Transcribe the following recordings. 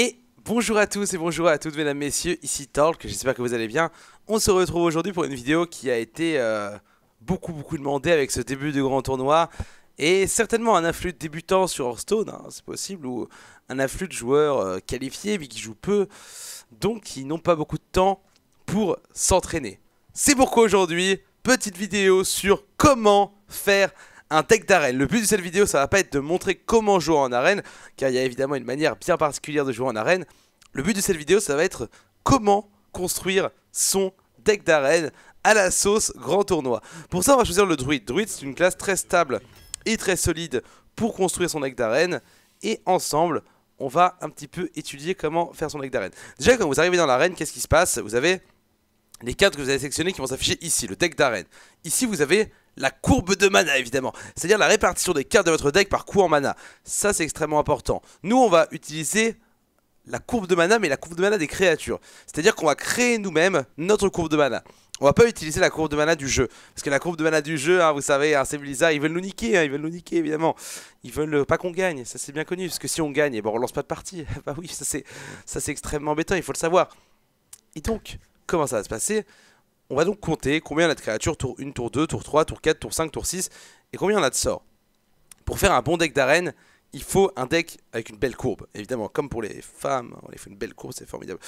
Et bonjour à tous et bonjour à toutes mesdames, messieurs, ici Talk, j'espère que vous allez bien. On se retrouve aujourd'hui pour une vidéo qui a été euh, beaucoup beaucoup demandée avec ce début de grand tournoi. Et certainement un afflux de débutants sur Hearthstone, hein, c'est possible, ou un afflux de joueurs euh, qualifiés mais qui jouent peu, donc qui n'ont pas beaucoup de temps pour s'entraîner. C'est pourquoi aujourd'hui, petite vidéo sur comment faire un deck d'arène. Le but de cette vidéo, ça va pas être de montrer comment jouer en arène, car il y a évidemment une manière bien particulière de jouer en arène. Le but de cette vidéo, ça va être comment construire son deck d'arène à la sauce grand tournoi. Pour ça, on va choisir le druide. Druide, c'est une classe très stable et très solide pour construire son deck d'arène. Et ensemble, on va un petit peu étudier comment faire son deck d'arène. Déjà, quand vous arrivez dans l'arène, qu'est-ce qui se passe Vous avez les cartes que vous avez sélectionnées qui vont s'afficher ici, le deck d'arène. Ici, vous avez la courbe de mana évidemment, c'est-à-dire la répartition des cartes de votre deck par coup en mana. Ça c'est extrêmement important. Nous on va utiliser la courbe de mana, mais la courbe de mana des créatures. C'est-à-dire qu'on va créer nous-mêmes notre courbe de mana. On va pas utiliser la courbe de mana du jeu. Parce que la courbe de mana du jeu, hein, vous savez, hein, c'est Blizzard, ils veulent nous niquer, hein, ils veulent nous niquer évidemment. Ils veulent pas qu'on gagne, ça c'est bien connu. Parce que si on gagne, eh ben, on ne on lance pas de partie. bah oui, ça c'est extrêmement embêtant, il faut le savoir. Et donc, comment ça va se passer on va donc compter combien on a de créatures tour 1, tour 2, tour 3, tour 4, tour 5, tour 6 et combien on a de sorts. Pour faire un bon deck d'arène, il faut un deck avec une belle courbe. Évidemment, comme pour les femmes, on oh, les fait une belle courbe, c'est formidable.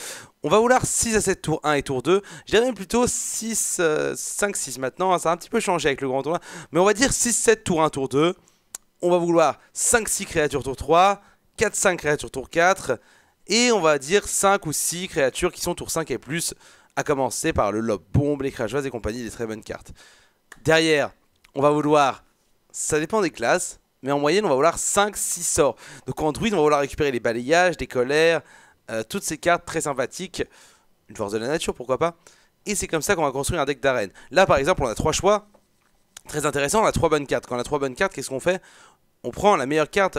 On va vouloir 6 à 7 tour 1 et tour 2. Je plutôt 6, 5, 6 maintenant. Ça a un petit peu changé avec le grand tournoi. Mais on va dire 6, 7 tour 1, tour 2. On va vouloir 5, 6 créatures tour 3, 4, 5 créatures tour 4. Et on va dire 5 ou 6 créatures qui sont tour 5 et plus à commencer par le lob bombe, les et compagnie, des très bonnes cartes. Derrière, on va vouloir, ça dépend des classes, mais en moyenne, on va vouloir 5-6 sorts. Donc en druide, on va vouloir récupérer les balayages, des colères, euh, toutes ces cartes très sympathiques, une force de la nature, pourquoi pas. Et c'est comme ça qu'on va construire un deck d'arène. Là, par exemple, on a trois choix. Très intéressant, on a trois bonnes cartes. Quand on a trois bonnes cartes, qu'est-ce qu'on fait On prend la meilleure carte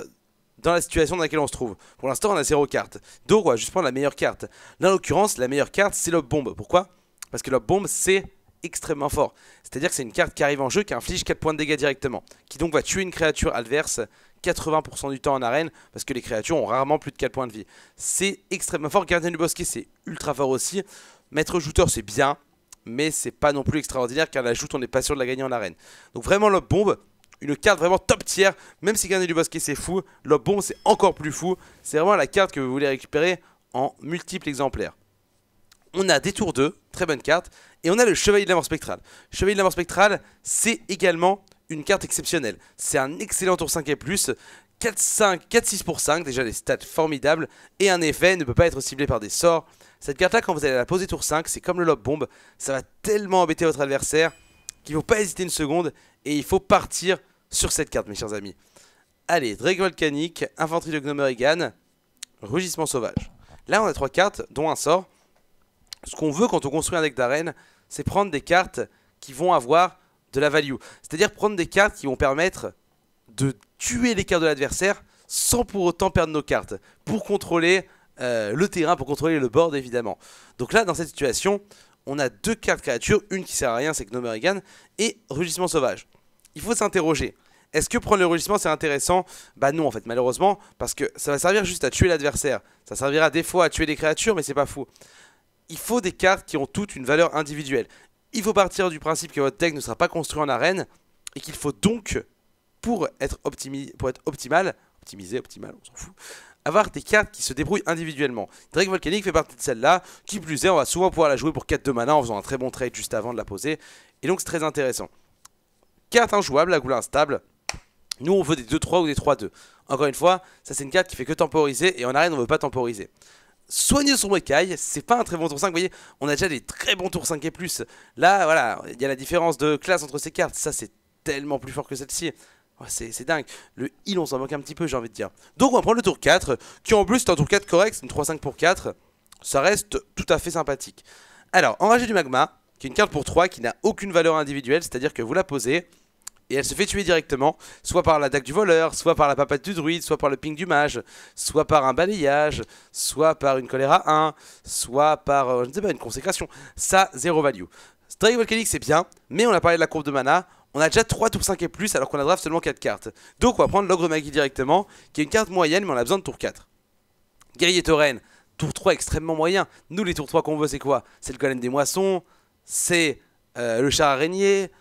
dans la situation dans laquelle on se trouve. Pour l'instant, on a zéro carte. roi va juste la meilleure carte. Là, en l'occurrence, la meilleure carte, c'est l'Op Bombe. Pourquoi Parce que l'Op Bombe, c'est extrêmement fort. C'est-à-dire que c'est une carte qui arrive en jeu qui inflige 4 points de dégâts directement. Qui donc va tuer une créature adverse 80% du temps en arène parce que les créatures ont rarement plus de 4 points de vie. C'est extrêmement fort. Gardien du Bosquet, c'est ultra fort aussi. Maître Jouteur, c'est bien, mais c'est pas non plus extraordinaire car la joute, on n'est pas sûr de la gagner en arène. Donc vraiment, l'Op Bombe, une carte vraiment top tier. Même si gagner du bosquet c'est fou, le bon c'est encore plus fou. C'est vraiment la carte que vous voulez récupérer en multiples exemplaires. On a des tours 2, très bonne carte. Et on a le Chevalier de la Mort Spectrale. Chevalier de la Mort Spectrale, c'est également une carte exceptionnelle. C'est un excellent tour 5 et plus. 4-5, 4-6 pour 5, déjà des stats formidables, et un effet ne peut pas être ciblé par des sorts. Cette carte-là, quand vous allez la poser tour 5, c'est comme le lob bombe, ça va tellement embêter votre adversaire qu'il ne faut pas hésiter une seconde, et il faut partir sur cette carte, mes chers amis. Allez, Drake Volcanique, Infanterie de Regan, Rugissement Sauvage. Là, on a trois cartes, dont un sort. Ce qu'on veut quand on construit un deck d'arène, c'est prendre des cartes qui vont avoir de la value. C'est-à-dire prendre des cartes qui vont permettre de tuer les cartes de l'adversaire sans pour autant perdre nos cartes. Pour contrôler euh, le terrain, pour contrôler le board évidemment. Donc là, dans cette situation, on a deux cartes créatures, une qui sert à rien, c'est Gnomerigan, et Rugissement Sauvage il faut s'interroger. Est-ce que prendre le rugissement c'est intéressant Bah non en fait malheureusement parce que ça va servir juste à tuer l'adversaire. Ça servira des fois à tuer des créatures mais c'est pas fou. Il faut des cartes qui ont toutes une valeur individuelle. Il faut partir du principe que votre deck ne sera pas construit en arène et qu'il faut donc pour être, optimi pour être optimal, optimisé, optimal, on s'en fout, avoir des cartes qui se débrouillent individuellement. Drake Volcanic fait partie de celle-là, qui plus est, on va souvent pouvoir la jouer pour 4 de mana en faisant un très bon trade juste avant de la poser, et donc c'est très intéressant carte injouable, la goule instable. Nous, on veut des 2-3 ou des 3-2. Encore une fois, ça c'est une carte qui fait que temporiser et en arène, on veut pas temporiser. Soigner son Mekai, c'est pas un très bon tour 5, vous voyez, on a déjà des très bons tours 5 et plus. Là, voilà, il y a la différence de classe entre ces cartes, ça c'est tellement plus fort que celle-ci. c'est dingue, le heal on s'en moque un petit peu j'ai envie de dire. Donc on va prendre le tour 4, qui en plus c'est un tour 4 correct, c'est une 3-5 pour 4. Ça reste tout à fait sympathique. Alors, enragé du magma, qui est une carte pour 3 qui n'a aucune valeur individuelle, c'est-à-dire que vous la posez, et elle se fait tuer directement, soit par l'attaque du voleur, soit par la papate du druide, soit par le ping du mage, soit par un balayage, soit par une choléra 1, soit par, euh, je ne sais pas, une consécration. Ça, zéro value. Strike Volcanic, c'est bien, mais on a parlé de la courbe de mana, on a déjà 3 tours 5 et plus alors qu'on a draft seulement 4 cartes. Donc on va prendre l'ogre magie directement, qui est une carte moyenne mais on a besoin de tour 4. Guerrier Tauren, tour 3 extrêmement moyen. Nous les tours 3 qu'on veut c'est quoi C'est le golem des moissons, c'est euh, le char araignée,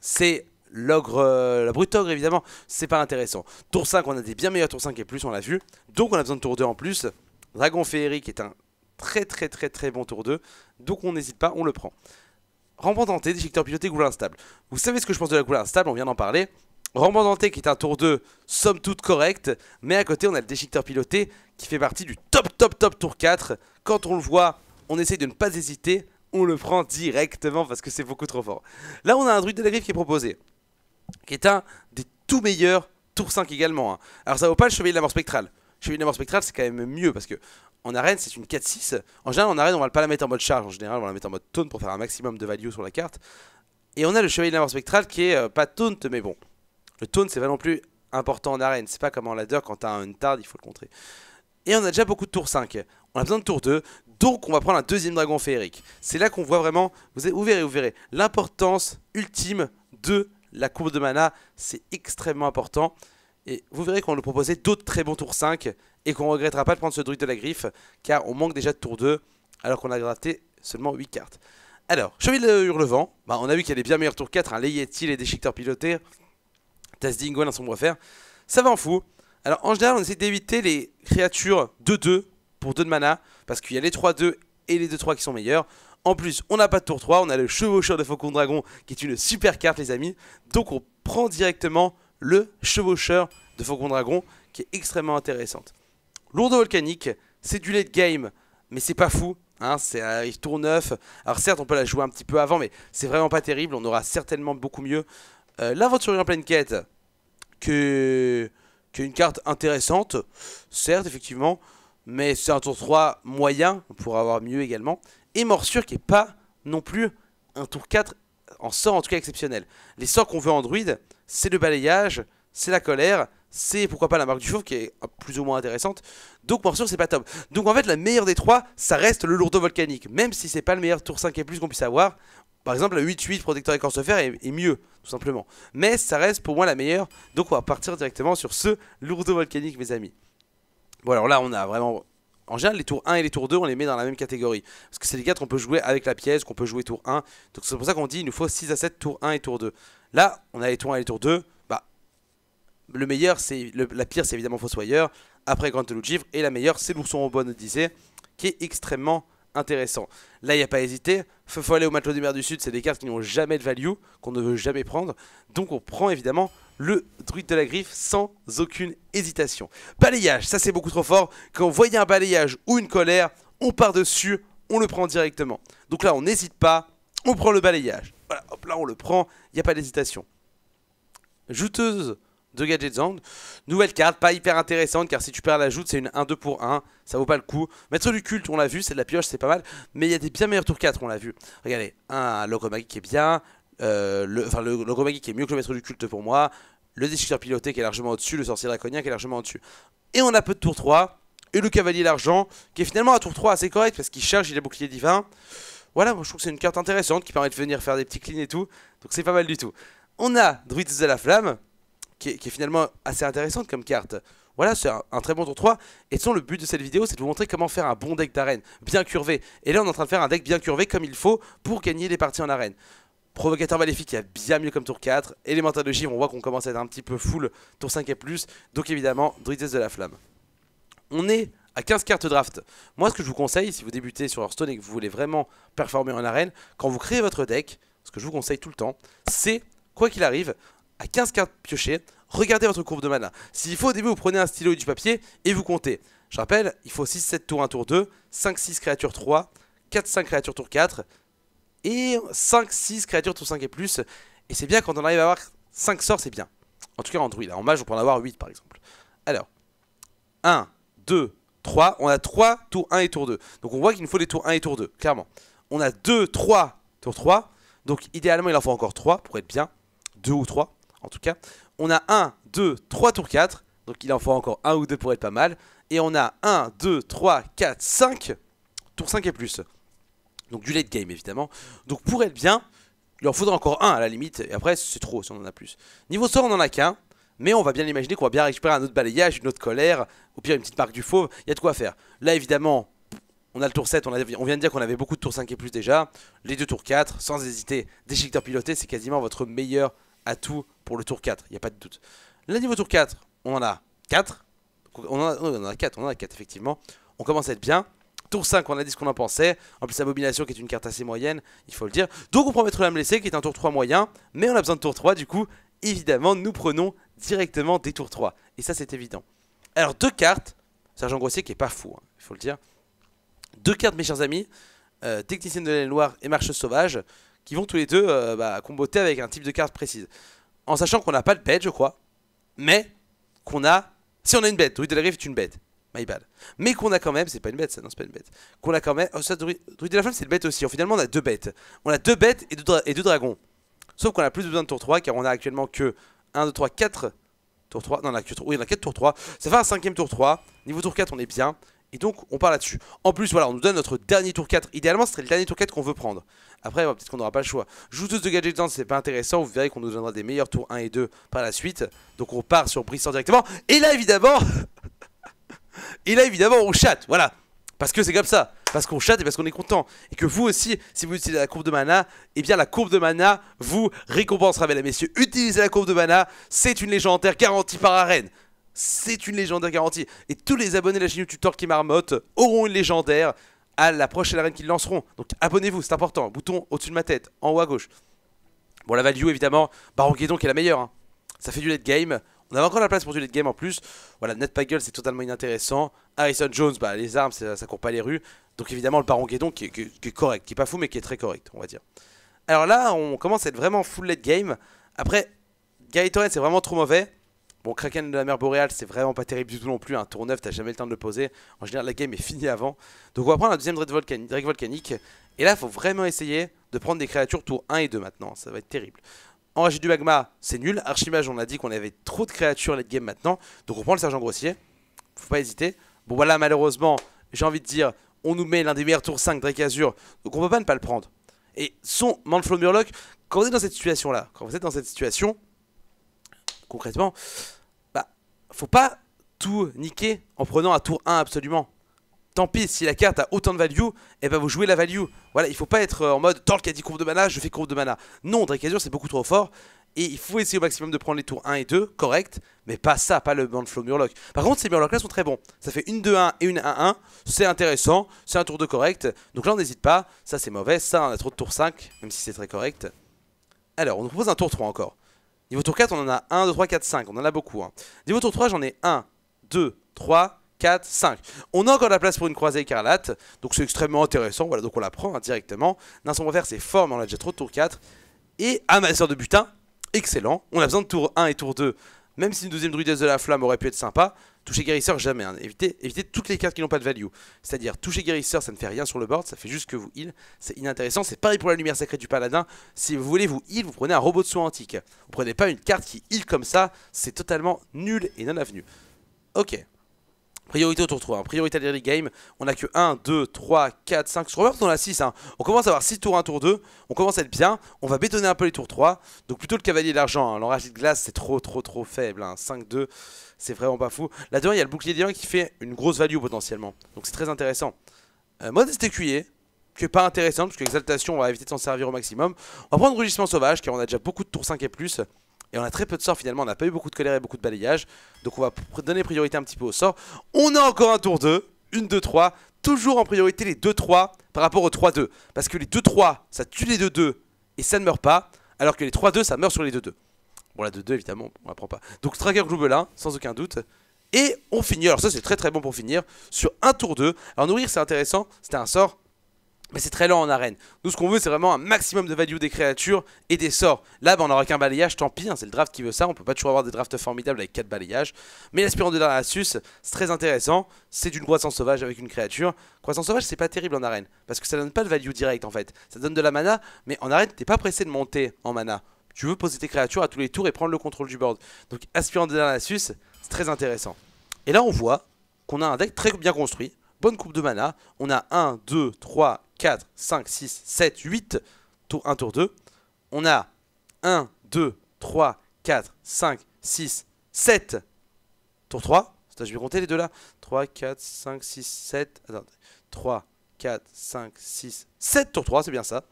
c'est l'ogre, euh, la brute ogre évidemment, c'est pas intéressant. Tour 5, on a des bien meilleurs tour 5 et plus, on l'a vu. Donc on a besoin de tour 2 en plus. Dragon féerique est un très très très très bon tour 2. Donc on n'hésite pas, on le prend. Danté, déchiqueteur piloté, goulin instable. Vous savez ce que je pense de la goulin instable, on vient d'en parler. Danté qui est un tour 2, somme toute correct, mais à côté on a le déchiqueteur piloté qui fait partie du top top top tour 4. Quand on le voit, on essaye de ne pas hésiter, on le prend directement parce que c'est beaucoup trop fort. Là on a un druide de la griffe qui est proposé qui est un des tout meilleurs tour 5 également. Hein. Alors ça vaut pas le Chevalier de la Mort Spectrale. Chevalier de la Mort Spectrale, c'est quand même mieux parce que en arène, c'est une 4-6. En général, en arène, on va pas la mettre en mode charge. En général, on va la mettre en mode taunt pour faire un maximum de value sur la carte. Et on a le Chevalier de la Mort Spectrale qui est euh, pas taunt, mais bon. Le taunt, c'est pas non plus important en arène. C'est pas comme en ladder, quand t'as un tard, il faut le contrer. Et on a déjà beaucoup de tour 5. On a besoin de tour 2. Donc, on va prendre un deuxième dragon féerique. C'est là qu'on voit vraiment, vous, vous verrez, vous verrez, l'importance ultime de la courbe de mana, c'est extrêmement important. Et vous verrez qu'on nous proposait d'autres très bons tours 5 et qu'on regrettera pas de prendre ce druide de la griffe car on manque déjà de tour 2 alors qu'on a gratté seulement 8 cartes. Alors, Cheville Hurlevent, bah, on a vu qu'il y a des bien meilleurs tours 4, hein, les Yeti, les déchiqueteurs pilotés, Taz dans son bois faire. Ça va en fou. Alors en général, on essaie d'éviter les créatures 2-2 pour 2 de mana parce qu'il y a les 3-2 et les 2-3 qui sont meilleurs. En plus, on n'a pas de tour 3, on a le chevaucheur de faucon dragon qui est une super carte les amis. Donc on prend directement le chevaucheur de faucon dragon qui est extrêmement intéressante. Lourde volcanique, c'est du late game, mais c'est pas fou. Hein, c'est un tour 9. Alors certes, on peut la jouer un petit peu avant, mais c'est vraiment pas terrible. On aura certainement beaucoup mieux. Euh, l'aventurier en pleine quête, que... est une carte intéressante, certes, effectivement. Mais c'est un tour 3 moyen, on pourra avoir mieux également et Morsure qui n'est pas non plus un tour 4 en sort en tout cas exceptionnel. Les sorts qu'on veut en druide, c'est le balayage, c'est la colère, c'est pourquoi pas la marque du chauve qui est plus ou moins intéressante. Donc morsure c'est pas top. Donc en fait la meilleure des trois, ça reste le lourdeau volcanique. Même si c'est pas le meilleur tour 5 et plus qu'on puisse avoir. Par exemple la 8-8 protecteur écorce de fer est, mieux tout simplement. Mais ça reste pour moi la meilleure. Donc on va partir directement sur ce lourdeau volcanique mes amis. Bon alors là on a vraiment en général, les tours 1 et les tours 2, on les met dans la même catégorie. Parce que c'est les 4 qu'on peut jouer avec la pièce, qu'on peut jouer tour 1. Donc c'est pour ça qu'on dit il nous faut 6 à 7, tour 1 et tour 2. Là, on a les tours 1 et les tours 2. Bah, le meilleur, c'est la pire, c'est évidemment Fossoyeur. Après Grand Givre. Et la meilleure, c'est l'ourson au bon qui est extrêmement intéressant. Là, il n'y a pas hésité. Feu aller au matelot des mers du sud, c'est des cartes qui n'ont jamais de value, qu'on ne veut jamais prendre. Donc on prend évidemment le druide de la griffe sans aucune hésitation. Balayage, ça c'est beaucoup trop fort. Quand on voyez un balayage ou une colère, on part dessus, on le prend directement. Donc là, on n'hésite pas, on prend le balayage. Voilà, hop là, on le prend, il n'y a pas d'hésitation. Jouteuse de Gadget Zone. Nouvelle carte, pas hyper intéressante car si tu perds la joute, c'est une 1-2 pour 1, ça vaut pas le coup. Maître du culte, on l'a vu, c'est de la pioche, c'est pas mal, mais il y a des bien meilleurs tours 4, on l'a vu. Regardez, un Logomagi qui est bien, euh, le, enfin le logo qui est mieux que le Maître du culte pour moi, le Déchiqueteur piloté qui est largement au-dessus, le Sorcier draconien qui est largement au-dessus. Et on a peu de tour 3, et le Cavalier d'argent qui est finalement à tour 3 assez correct parce qu'il charge, il a bouclier divin. Voilà, moi je trouve que c'est une carte intéressante qui permet de venir faire des petits cleans et tout, donc c'est pas mal du tout. On a Druids de la Flamme, qui est, finalement assez intéressante comme carte. Voilà, c'est un, très bon tour 3. Et de toute façon, le but de cette vidéo, c'est de vous montrer comment faire un bon deck d'arène, bien curvé. Et là, on est en train de faire un deck bien curvé comme il faut pour gagner les parties en arène. Provocateur maléfique, il y a bien mieux comme tour 4. Élémentaire de givre, on voit qu'on commence à être un petit peu full tour 5 et plus. Donc évidemment, Druidess de la Flamme. On est à 15 cartes draft. Moi, ce que je vous conseille, si vous débutez sur Hearthstone et que vous voulez vraiment performer en arène, quand vous créez votre deck, ce que je vous conseille tout le temps, c'est, quoi qu'il arrive, 15 cartes piochées, regardez votre courbe de mana. S'il faut au début vous prenez un stylo et du papier et vous comptez. Je rappelle, il faut 6-7 tours 1 tour 2, 5-6 créatures 3, 4-5 créatures tour 4 et 5-6 créatures tour 5 et plus. Et c'est bien quand on arrive à avoir 5 sorts, c'est bien. En tout cas en druide, hein. en mage on peut en avoir 8 par exemple. Alors, 1, 2, 3, on a 3 tours 1 et tour 2. Donc on voit qu'il nous faut les tours 1 et tour 2, clairement. On a 2, 3, tour 3. Donc idéalement il en faut encore 3 pour être bien. 2 ou 3 en tout cas. On a 1, 2, 3 tours 4. Donc il en faut encore 1 ou 2 pour être pas mal. Et on a 1, 2, 3, 4, 5. Tour 5 et plus. Donc du late game évidemment. Donc pour être bien, il en faudra encore un à la limite. Et après c'est trop si on en a plus. Niveau sort on en a qu'un. Mais on va bien imaginer qu'on va bien récupérer un autre balayage, une autre colère, au pire une petite marque du fauve, il y a de quoi faire. Là évidemment, on a le tour 7, on, on vient de dire qu'on avait beaucoup de tours 5 et plus déjà. Les deux tours 4, sans hésiter, déchiqueteur piloté, c'est quasiment votre meilleur à tout pour le tour 4, il n'y a pas de doute. Là, niveau tour 4, on en a 4. On en a, on en a 4, on en a 4, effectivement. On commence à être bien. Tour 5, on a dit ce qu'on en pensait. En plus, la mobilisation qui est une carte assez moyenne, il faut le dire. Donc, on prend Maître Lame Laissé, qui est un tour 3 moyen, mais on a besoin de tour 3. Du coup, évidemment, nous prenons directement des tours 3. Et ça, c'est évident. Alors, deux cartes. Sergent Grossier qui est pas fou, hein, il faut le dire. Deux cartes, mes chers amis. Euh, Technicienne de la Loire et Marche Sauvage qui vont tous les deux euh, bah, comboter avec un type de carte précise. En sachant qu'on n'a pas de bête, je crois, mais qu'on a... Si on a une bête, Druid de la Griffe est une bête, my bad. Mais qu'on a quand même... C'est pas une bête ça, non c'est pas une bête. Qu'on a quand même... Oh Druid, de la Flamme c'est une bête aussi. finalement on a deux bêtes. On a deux bêtes et deux, dragons. Sauf qu'on a plus besoin de tour 3 car on a actuellement que 1, 2, 3, 4 tour 3. Non, on a que... oui, on a 4 tour 3. Ça fait un cinquième tour 3. Niveau tour 4 on est bien. Et donc on part là-dessus. En plus, voilà, on nous donne notre dernier tour 4. Idéalement, ce serait le dernier tour 4 qu'on veut prendre. Après, bah, peut-être qu'on n'aura pas le choix. Jouteuse de gadget ce c'est pas intéressant. Vous verrez qu'on nous donnera des meilleurs tours 1 et 2 par la suite. Donc on part sur prison directement. Et là, évidemment. et là, évidemment, on chatte. Voilà. Parce que c'est comme ça. Parce qu'on chatte et parce qu'on est content. Et que vous aussi, si vous utilisez la courbe de mana, eh bien la courbe de mana vous récompensera. mesdames et messieurs. Utilisez la courbe de mana, c'est une légendaire garantie par arène c'est une légendaire garantie. Et tous les abonnés de la chaîne YouTube qui Marmotte auront une légendaire à la prochaine arène qu'ils lanceront. Donc abonnez-vous, c'est important. Bouton au-dessus de ma tête, en haut à gauche. Bon, la value, évidemment, Baron Guédon qui est la meilleure. Hein. Ça fait du late game. On avait encore la place pour du late game en plus. Voilà, gueule c'est totalement inintéressant. Harrison Jones, bah, les armes, ça, court pas les rues. Donc évidemment, le Baron Guédon qui, est correct, qui est pas fou, mais qui est très correct, on va dire. Alors là, on commence à être vraiment full late game. Après, Torrent, c'est vraiment trop mauvais. Bon, Kraken de la mer boréale, c'est vraiment pas terrible du tout non plus. Un tour 9, t'as jamais le temps de le poser. En général, la game est finie avant. Donc, on va prendre un deuxième Drake Volcanique. Et là, faut vraiment essayer de prendre des créatures tour 1 et 2 maintenant. Ça va être terrible. Enragé du magma, c'est nul. Archimage, on a dit qu'on avait trop de créatures late game maintenant. Donc, on prend le sergent grossier. Faut pas hésiter. Bon, voilà, malheureusement, j'ai envie de dire, on nous met l'un des meilleurs tours 5 Drake Azur. Donc, on peut pas ne pas le prendre. Et son Manflow Murloc, quand vous êtes dans cette situation là, quand vous êtes dans cette situation, concrètement, bah, faut pas tout niquer en prenant un tour 1 absolument. Tant pis, si la carte a autant de value, et eh ben vous jouez la value. Voilà, il faut pas être euh, en mode tant qu'il a dit courbe de mana, je fais courbe de mana. Non, Drake c'est beaucoup trop fort. Et il faut essayer au maximum de prendre les tours 1 et 2, correct, mais pas ça, pas le band flow Murloc. Par contre, ces Murlocs là sont très bons. Ça fait une 2-1 et une 1-1, c'est intéressant, c'est un tour 2 correct. Donc là, on n'hésite pas, ça c'est mauvais, ça on a trop de tour 5, même si c'est très correct. Alors, on nous propose un tour 3 encore. Niveau tour 4, on en a 1, 2, 3, 4, 5. On en a beaucoup. Hein. Niveau tour 3, j'en ai 1, 2, 3, 4, 5. On a encore de la place pour une croisée écarlate. Donc c'est extrêmement intéressant. Voilà, donc on la prend hein, directement. Nain son c'est fort, mais on a déjà trop de tour 4. Et amasseur de butin, excellent. On a besoin de tour 1 et tour 2. Même si une deuxième druideuse de la flamme aurait pu être sympa, Toucher guérisseur, jamais. Hein. Évitez, toutes les cartes qui n'ont pas de value. C'est-à-dire, toucher guérisseur, ça ne fait rien sur le board, ça fait juste que vous heal. C'est inintéressant. C'est pareil pour la lumière sacrée du paladin. Si vous voulez vous heal, vous prenez un robot de soins antique. Vous prenez pas une carte qui heal comme ça. C'est totalement nul et non avenu. Ok. Priorité au tour 3, hein. priorité à l'early game. On a que 1, 2, 3, 4, 5. Je remarque qu'on a 6. Hein. On commence à avoir 6 tours 1, tour 2. On commence à être bien. On va bétonner un peu les tours 3. Donc plutôt le cavalier d'argent. Hein. L'enragé de glace, c'est trop, trop, trop faible. 5-2, hein. c'est vraiment pas fou. Là-dedans, il y a le bouclier d'argent qui fait une grosse value potentiellement. Donc c'est très intéressant. Euh, modeste écuyer, qui pas intéressant parce que l'exaltation, on va éviter de s'en servir au maximum. On va prendre rugissement sauvage, car on a déjà beaucoup de tours 5 et plus. Et on a très peu de sorts finalement, on n'a pas eu beaucoup de colère et beaucoup de balayage. Donc on va donner priorité un petit peu au sort. On a encore un tour 2, une 2, 3. Toujours en priorité les 2-3 par rapport aux 3-2. Parce que les 2-3, ça tue les 2-2 et ça ne meurt pas. Alors que les 3-2, ça meurt sur les 2-2. Bon, la 2-2, évidemment, on la prend pas. Donc, Tracker Globelin, sans aucun doute. Et on finit, alors ça c'est très très bon pour finir, sur un tour 2. Alors nourrir c'est intéressant, c'était un sort mais c'est très lent en arène. Nous, ce qu'on veut, c'est vraiment un maximum de value des créatures et des sorts. Là, bah, on n'aura qu'un balayage, tant pis, hein, c'est le draft qui veut ça. On peut pas toujours avoir des drafts formidables avec 4 balayages. Mais l'aspirant de Darius, c'est très intéressant. C'est d'une croissance sauvage avec une créature. Croissance sauvage, c'est pas terrible en arène, parce que ça donne pas de value direct en fait. Ça donne de la mana, mais en arène, t'es pas pressé de monter en mana. Tu veux poser tes créatures à tous les tours et prendre le contrôle du board. Donc, aspirant de astuce, c'est très intéressant. Et là, on voit qu'on a un deck très bien construit bonne coupe de mana. On a 1, 2, 3 4, 5, 6, 7, 8, tour 1, tour 2. On a 1, 2, 3, 4, 5, 6, 7, tour 3. je vais compter les deux là. 3, 4, 5, 6, 7. 3, 4, 5, 6, 7 tour 3, c'est bien ça.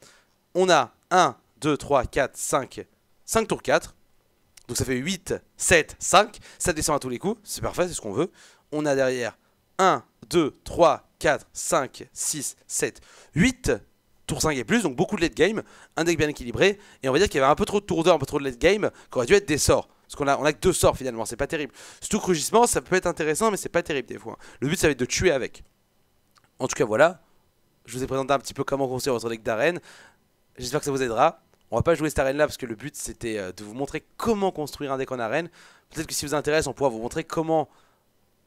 On a 1, 2, 3, 4, 5, 5 tour 4. Donc ça fait 8, 7, 5. Ça descend à tous les coups. C'est parfait, c'est ce qu'on veut. On a derrière 1, 2, 3, 4, 5, 6, 7, 8 tour 5 et plus, donc beaucoup de late game, un deck bien équilibré, et on va dire qu'il y avait un peu trop de tour un peu trop de late game, qui aurait dû être des sorts. Parce qu'on a, on a que deux sorts finalement, c'est pas terrible. Surtout que rugissement, ça peut être intéressant, mais c'est pas terrible des fois. Le but, ça va être de tuer avec. En tout cas, voilà. Je vous ai présenté un petit peu comment construire votre deck d'arène. J'espère que ça vous aidera. On va pas jouer cette arène là parce que le but c'était euh, de vous montrer comment construire un deck en arène. Peut-être que si vous intéresse, on pourra vous montrer comment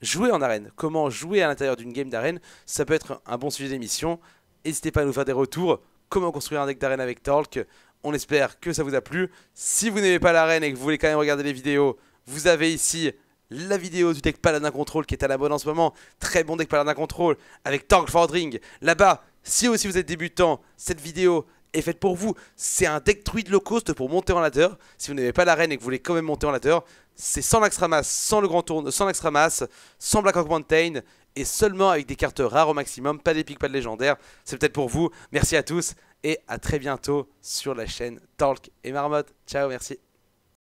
jouer en arène, comment jouer à l'intérieur d'une game d'arène, ça peut être un bon sujet d'émission. N'hésitez pas à nous faire des retours, comment construire un deck d'arène avec Tork, On espère que ça vous a plu. Si vous n'aimez pas l'arène et que vous voulez quand même regarder les vidéos, vous avez ici la vidéo du deck Paladin Control qui est à la bonne en ce moment. Très bon deck Paladin Control avec torque Fordring. Là-bas, si aussi vous êtes débutant, cette vidéo est faites pour vous. C'est un deck druide low cost pour monter en ladder. Si vous n'avez pas la reine et que vous voulez quand même monter en ladder, c'est sans l'Axramas, sans le grand tourne, sans masse sans Black Hawk Mountain et seulement avec des cartes rares au maximum, pas d'épique, pas de légendaire. C'est peut-être pour vous. Merci à tous et à très bientôt sur la chaîne Talk et Marmotte. Ciao, merci.